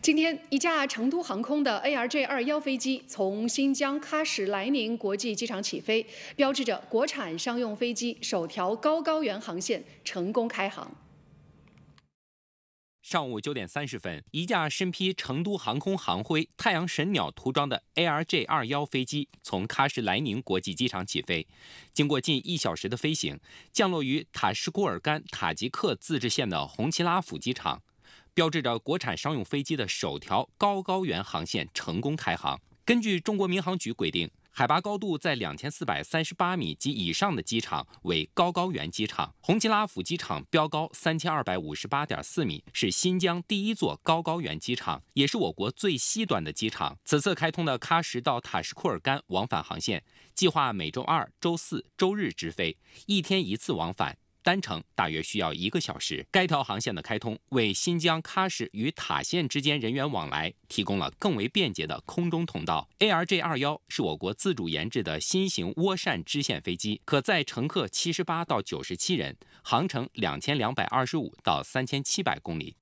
今天，一架成都航空的 ARJ21 飞机从新疆喀什莱宁国际机场起飞，标志着国产商用飞机首条高高原航线成功开航。上午九点三十分，一架身披成都航空航徽、太阳神鸟涂装的 ARJ21 飞机从喀什莱宁国际机场起飞，经过近一小时的飞行，降落于塔什库尔干塔吉克自治县的红旗拉甫机场。标志着国产商用飞机的首条高高原航线成功开航。根据中国民航局规定，海拔高度在两千四百三十八米及以上的机场为高高原机场。红旗拉甫机场标高三千二百五十八点四米，是新疆第一座高高原机场，也是我国最西端的机场。此次开通的喀什到塔什库尔干往返航线，计划每周二、周四周日直飞，一天一次往返。单程大约需要一个小时。该条航线的开通，为新疆喀什与塔县之间人员往来提供了更为便捷的空中通道。ARJ 二幺是我国自主研制的新型涡扇支线飞机，可载乘客七十八到九十七人，航程两千两百二十五到三千七百公里。